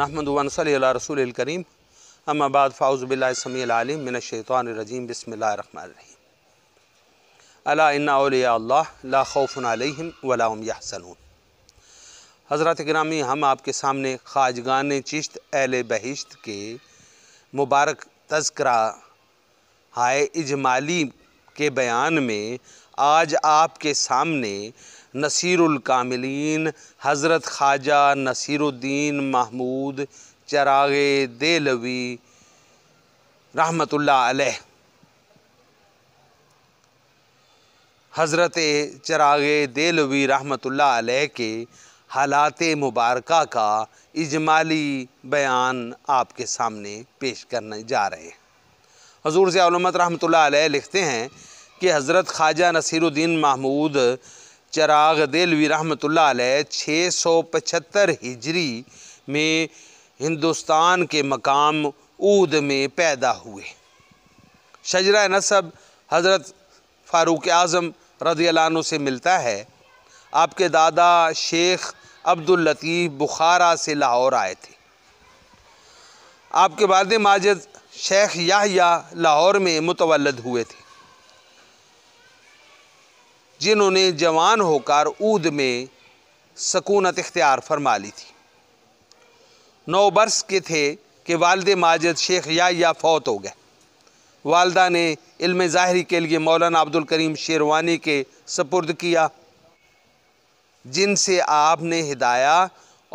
नहमदनसल रसूल करीम अम्माबाद फ़ाउज़बिल्लासमीम मिनशैतरजीम बसमीम अला ख़ौफ़न वलाम यासनून हज़रत ग्रामी हम आपके सामने ख़्वाजगान चिश्त अहल बहिश्त के मुबारक तस्करा हाय इजमाली के बयान में आज आपके सामने कामिलीन हज़रत ख्वाजा नसीरुद्दीन महमूद चराग देलवी रहमतुल्लाह अलैह हज़रत चराग देलवी रहमतुल्लाह अलैह के हालात मुबारक का इजमाली बयान आपके सामने पेश करने जा रहे हैं हजूर रहमतुल्लाह अलैह लिखते हैं कि हज़रत ख्वाजा नसीरुद्दीन महमूद चराग देलवी रहमतुल्लाह अलैह पचहत्तर हिजरी में हिंदुस्तान के मकाम ऊद में पैदा हुए शजरा नसब हज़रत फ़ारूक आज़म रदी से मिलता है आपके दादा शेख अब्दुल लतीफ़ बुखारा से लाहौर आए थे आपके वाल माजद शेख याहिया लाहौर में मुतवलद हुए थे जिन्होंने जवान होकर ऊद में सकूनत इख्तियार फरमा ली थी नौ बरस के थे कि वालद माजद शेख या फौत हो गए वालदा ने इल्म ज़ाहरी के लिए मौलाना अब्दुल करीम शेरवानी के सपुर्द किया जिनसे आपने हिदाया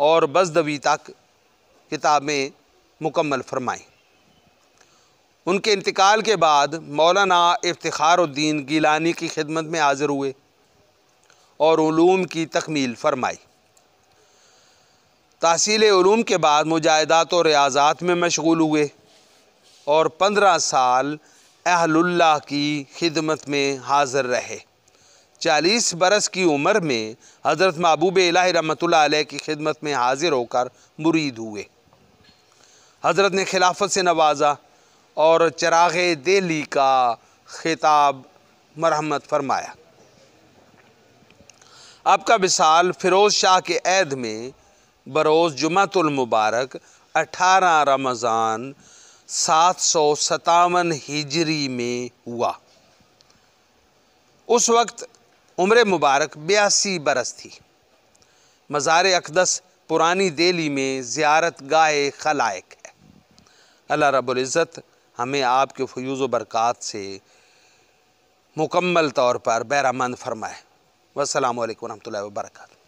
और बसदवी तक किताबें मुकम्मल फरमाई उनके इंतकाल के बाद मौलाना इफ्तारुद्दीन गीलानी की खिदमत में हाज़िर हुए और ूम की तकमील फरमाई तहसील ूम के बाद मुजाहदात और रियाजात में मशगूल हुए और पंद्रह साल अहल्ला की खिदमत में हाज़िर रहे चालीस बरस की उम्र में हज़रत महबूब इला रमत की खिदमत में हाज़िर होकर मुरीद हुए हज़रत ने खिलाफत से नवाजा और चराग दिली का खिताब मरहमत फरमाया आपका मिसाल फ़िरोज़ शाह के ऐद में बरोज़ जुमतुलमबारक अठारह रमज़ान सात सौ सतावन हिजरी में हुआ उस वक्त उम्र मुबारक बयासी बरस थी मज़ार अकदस पुरानी दिल्ली में ज़्यारत गाह खलायक है अल्लाह रबुल्ज़त हमें आपके फ्यूज़ बरक़ात से मुकम्मल तौर पर बैरामंद फरमाए वालकम वरहमल वर्का